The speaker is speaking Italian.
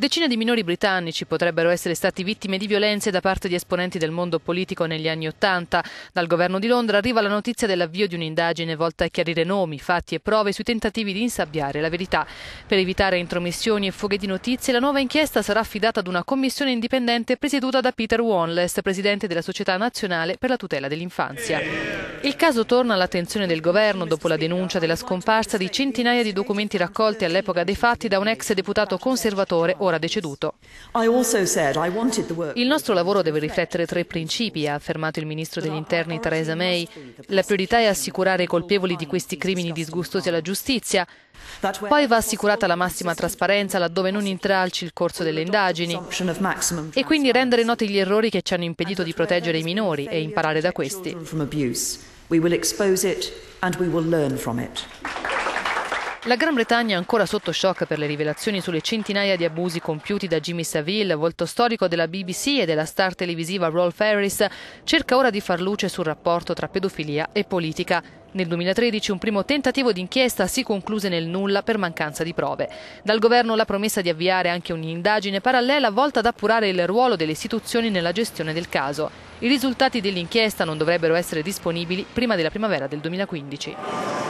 Decine di minori britannici potrebbero essere stati vittime di violenze da parte di esponenti del mondo politico negli anni Ottanta. Dal governo di Londra arriva la notizia dell'avvio di un'indagine volta a chiarire nomi, fatti e prove sui tentativi di insabbiare la verità. Per evitare intromissioni e fughe di notizie, la nuova inchiesta sarà affidata ad una commissione indipendente presieduta da Peter Wanless, presidente della Società Nazionale per la tutela dell'infanzia. Il caso torna all'attenzione del governo dopo la denuncia della scomparsa di centinaia di documenti raccolti all'epoca dei fatti da un ex deputato conservatore ora deceduto. Il nostro lavoro deve riflettere tre principi, ha affermato il ministro degli interni Theresa May. La priorità è assicurare i colpevoli di questi crimini disgustosi alla giustizia. Poi va assicurata la massima trasparenza laddove non intralci il corso delle indagini e quindi rendere noti gli errori che ci hanno impedito di proteggere i minori e imparare da questi. We will expose it and we will learn from it. La Gran Bretagna è ancora sotto shock per le rivelazioni sulle centinaia di abusi compiuti da Jimmy Saville, volto storico della BBC e della star televisiva Rolf Harris, cerca ora di far luce sul rapporto tra pedofilia e politica. Nel 2013 un primo tentativo di inchiesta si concluse nel nulla per mancanza di prove. Dal governo la promessa di avviare anche un'indagine parallela volta ad appurare il ruolo delle istituzioni nella gestione del caso. I risultati dell'inchiesta non dovrebbero essere disponibili prima della primavera del 2015.